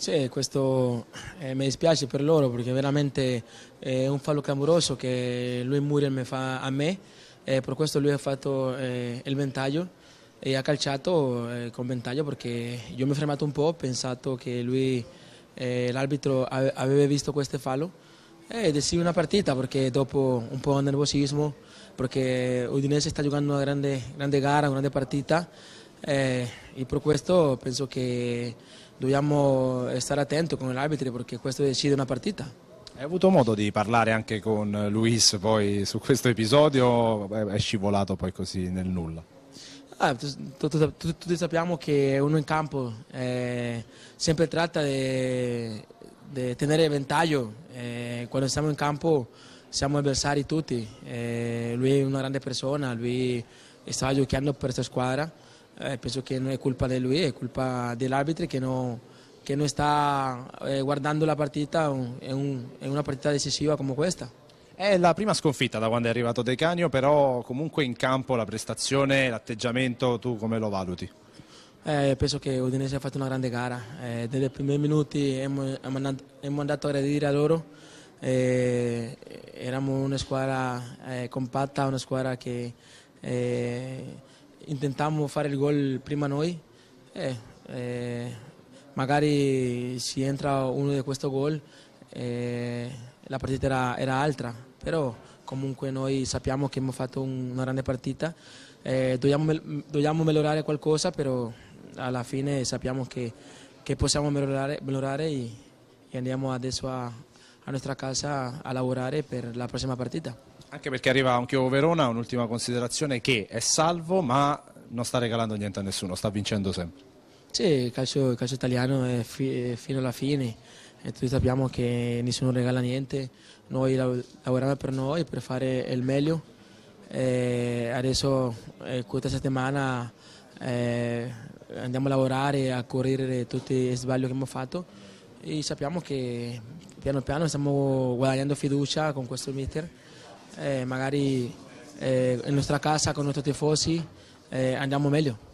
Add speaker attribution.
Speaker 1: Sì, questo eh, mi dispiace per loro perché veramente è eh, un fallo clamoroso che lui Muriel mi fa a me e eh, per questo lui ha fatto eh, il ventaglio e ha calciato eh, con ventaglio perché io mi ho fermato un po', ho pensato che lui, eh, l'arbitro, aveva visto questo fallo e decidi una partita perché dopo un po' di nervosismo perché Udinese sta giocando una grande, grande gara, una grande partita e per questo penso che dobbiamo stare attenti con gli arbitri perché questo decide una partita.
Speaker 2: Hai avuto modo di parlare anche con Luis poi su questo episodio, o è scivolato poi così nel nulla?
Speaker 1: Ah, tutti sappiamo che uno in campo sempre tratta di tenere ventaglio, eh, quando siamo in campo siamo avversari tutti, eh, lui è una grande persona, lui stava giocando per questa squadra, eh, penso che non è colpa di lui, è colpa dell'arbitro che, no, che non, sta eh, guardando la partita, è, un, è una partita decisiva come questa.
Speaker 2: È la prima sconfitta da quando è arrivato De Canio, però comunque in campo la prestazione, l'atteggiamento, tu come lo valuti?
Speaker 1: Eh, penso che Udinese ha fatto una grande gara, eh, dai primi minuti abbiamo andato, a aggredire a loro, eh, eravamo una squadra eh, compatta, una squadra che eh, intentammo fare il gol prima noi, eh, eh, magari si entra uno di questi gol eh, la partita era, era, altra, però comunque noi sappiamo che abbiamo fatto un, una grande partita, eh, dobbiamo, dobbiamo, migliorare qualcosa, però alla fine sappiamo che, che possiamo migliorare, migliorare e, e andiamo adesso a, a nostra casa a lavorare eh, per la prossima partita.
Speaker 2: Anche perché arriva anche Chiovo Verona, un'ultima considerazione che è salvo ma non sta regalando niente a nessuno, sta vincendo sempre.
Speaker 1: Sì, il calcio, il calcio italiano è, fi, è fino alla fine, e tutti sappiamo che nessuno regala niente, noi lavoriamo per noi, per fare il meglio. E adesso eh, questa settimana eh, andiamo a lavorare, a correre tutti i sbagli che abbiamo fatto e sappiamo che piano piano stiamo guadagnando fiducia con questo mister, eh, magari eh, in nostra casa con i nostri tifosi eh, andiamo meglio.